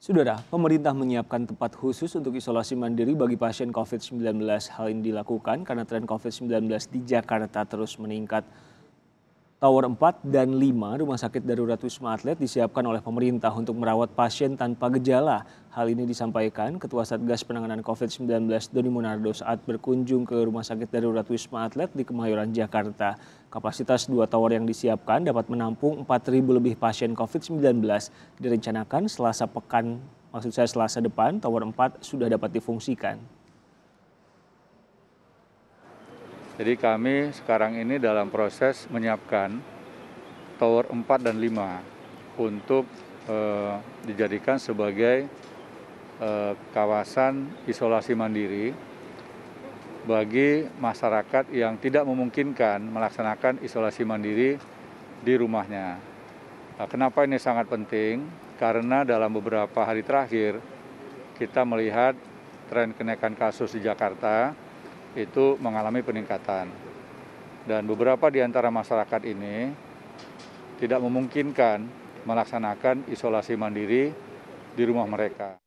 Saudara, pemerintah menyiapkan tempat khusus untuk isolasi mandiri bagi pasien COVID-19. Hal ini dilakukan karena tren COVID-19 di Jakarta terus meningkat. Tower 4 dan 5 rumah sakit darurat Wisma Atlet disiapkan oleh pemerintah untuk merawat pasien tanpa gejala. Hal ini disampaikan Ketua Satgas Penanganan COVID-19 Doni Monardo saat berkunjung ke rumah sakit darurat Wisma Atlet di Kemayoran, Jakarta. Kapasitas dua tower yang disiapkan dapat menampung 4.000 lebih pasien COVID-19. Direncanakan selasa pekan, maksud saya selasa depan, tower 4 sudah dapat difungsikan. Jadi kami sekarang ini dalam proses menyiapkan tower 4 dan 5 untuk eh, dijadikan sebagai eh, kawasan isolasi mandiri bagi masyarakat yang tidak memungkinkan melaksanakan isolasi mandiri di rumahnya. Nah, kenapa ini sangat penting? Karena dalam beberapa hari terakhir kita melihat tren kenaikan kasus di Jakarta itu mengalami peningkatan. Dan beberapa di antara masyarakat ini tidak memungkinkan melaksanakan isolasi mandiri di rumah mereka.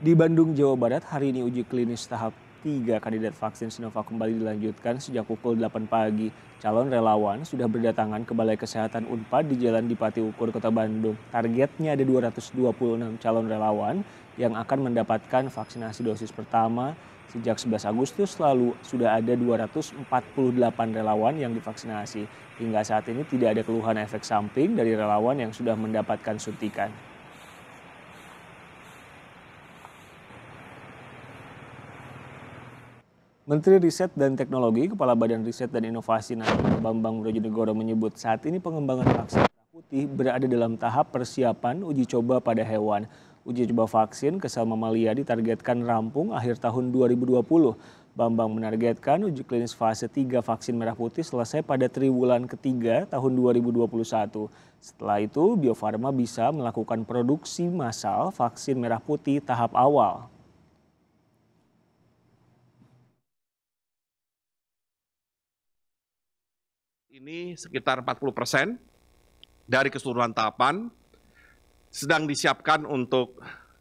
Di Bandung, Jawa Barat, hari ini uji klinis tahap tiga kandidat vaksin Sinovac kembali dilanjutkan sejak pukul 8 pagi. Calon relawan sudah berdatangan ke Balai Kesehatan Unpad di Jalan Dipati Ukur, Kota Bandung. Targetnya ada 226 calon relawan yang akan mendapatkan vaksinasi dosis pertama. Sejak 11 Agustus lalu sudah ada 248 relawan yang divaksinasi. Hingga saat ini tidak ada keluhan efek samping dari relawan yang sudah mendapatkan suntikan. Menteri Riset dan Teknologi, Kepala Badan Riset dan Inovasi Nasional Bambang Brojonegoro menyebut saat ini pengembangan vaksin merah putih berada dalam tahap persiapan uji coba pada hewan. Uji coba vaksin kesal mamalia ditargetkan rampung akhir tahun 2020. Bambang menargetkan uji klinis fase 3 vaksin merah putih selesai pada triwulan ketiga tahun 2021. Setelah itu, Bio Farma bisa melakukan produksi massal vaksin merah putih tahap awal. ini sekitar 40 persen dari keseluruhan tahapan sedang disiapkan untuk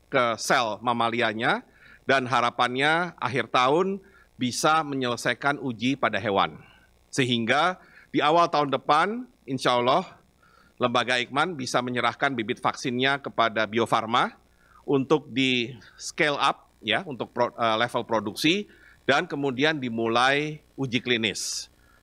ke sel mamalianya dan harapannya akhir tahun bisa menyelesaikan uji pada hewan. Sehingga di awal tahun depan, insya Allah, Lembaga Ikman bisa menyerahkan bibit vaksinnya kepada Bio Farma untuk di scale up, ya, untuk pro, uh, level produksi, dan kemudian dimulai uji klinis.